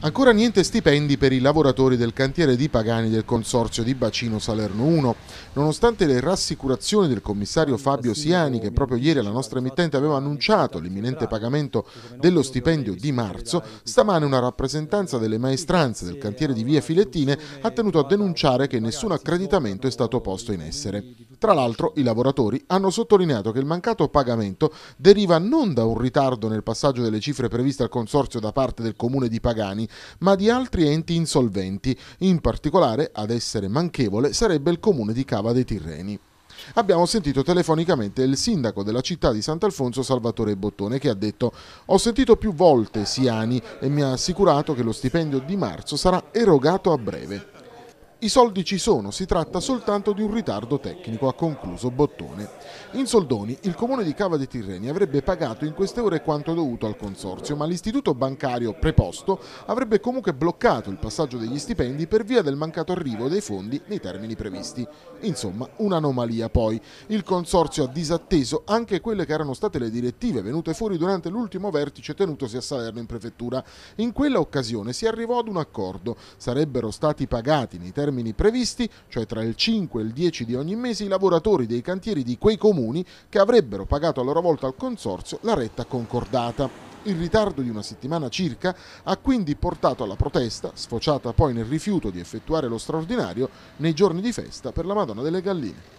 Ancora niente stipendi per i lavoratori del cantiere di Pagani del Consorzio di Bacino Salerno 1. Nonostante le rassicurazioni del commissario Fabio Siani, che proprio ieri alla nostra emittente aveva annunciato l'imminente pagamento dello stipendio di marzo, stamane una rappresentanza delle maestranze del cantiere di Via Filettine ha tenuto a denunciare che nessun accreditamento è stato posto in essere. Tra l'altro i lavoratori hanno sottolineato che il mancato pagamento deriva non da un ritardo nel passaggio delle cifre previste al Consorzio da parte del comune di Pagani, ma di altri enti insolventi, in particolare ad essere manchevole sarebbe il comune di Cava dei Tirreni. Abbiamo sentito telefonicamente il sindaco della città di Sant'Alfonso Salvatore Bottone che ha detto ho sentito più volte Siani e mi ha assicurato che lo stipendio di marzo sarà erogato a breve. I soldi ci sono, si tratta soltanto di un ritardo tecnico, ha concluso Bottone. In soldoni, il comune di Cava dei Tirreni avrebbe pagato in queste ore quanto dovuto al consorzio, ma l'istituto bancario preposto avrebbe comunque bloccato il passaggio degli stipendi per via del mancato arrivo dei fondi nei termini previsti. Insomma, un'anomalia poi. Il consorzio ha disatteso anche quelle che erano state le direttive venute fuori durante l'ultimo vertice tenutosi a Salerno in prefettura. In quella occasione si arrivò ad un accordo, sarebbero stati pagati nei termini termini previsti, cioè tra il 5 e il 10 di ogni mese, i lavoratori dei cantieri di quei comuni che avrebbero pagato a loro volta al Consorzio la retta concordata. Il ritardo di una settimana circa ha quindi portato alla protesta, sfociata poi nel rifiuto di effettuare lo straordinario nei giorni di festa per la Madonna delle Galline.